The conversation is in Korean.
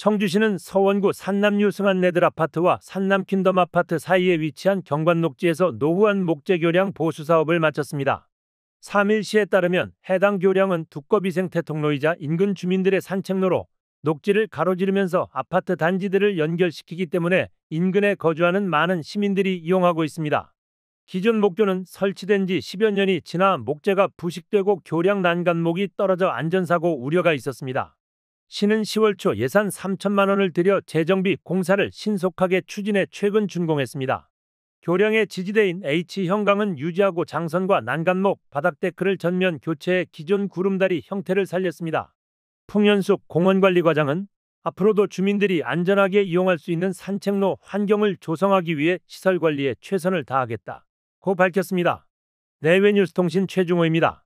청주시는 서원구 산남 유승한 네들 아파트와 산남 킨덤 아파트 사이에 위치한 경관 녹지에서 노후한 목재 교량 보수 사업을 마쳤습니다. 3일시에 따르면 해당 교량은 두꺼비 생태 통로이자 인근 주민들의 산책로로 녹지를 가로지르면서 아파트 단지들을 연결시키기 때문에 인근에 거주하는 많은 시민들이 이용하고 있습니다. 기존 목교는 설치된 지 10여 년이 지나 목재가 부식되고 교량 난간목이 떨어져 안전사고 우려가 있었습니다. 시는 10월 초 예산 3천만 원을 들여 재정비 공사를 신속하게 추진해 최근 준공했습니다. 교량의 지지대인 H형강은 유지하고 장선과 난간목, 바닥데크를 전면 교체해 기존 구름다리 형태를 살렸습니다. 풍현숙 공원관리과장은 앞으로도 주민들이 안전하게 이용할 수 있는 산책로 환경을 조성하기 위해 시설 관리에 최선을 다하겠다. 고 밝혔습니다. 내외뉴스통신 최중호입니다.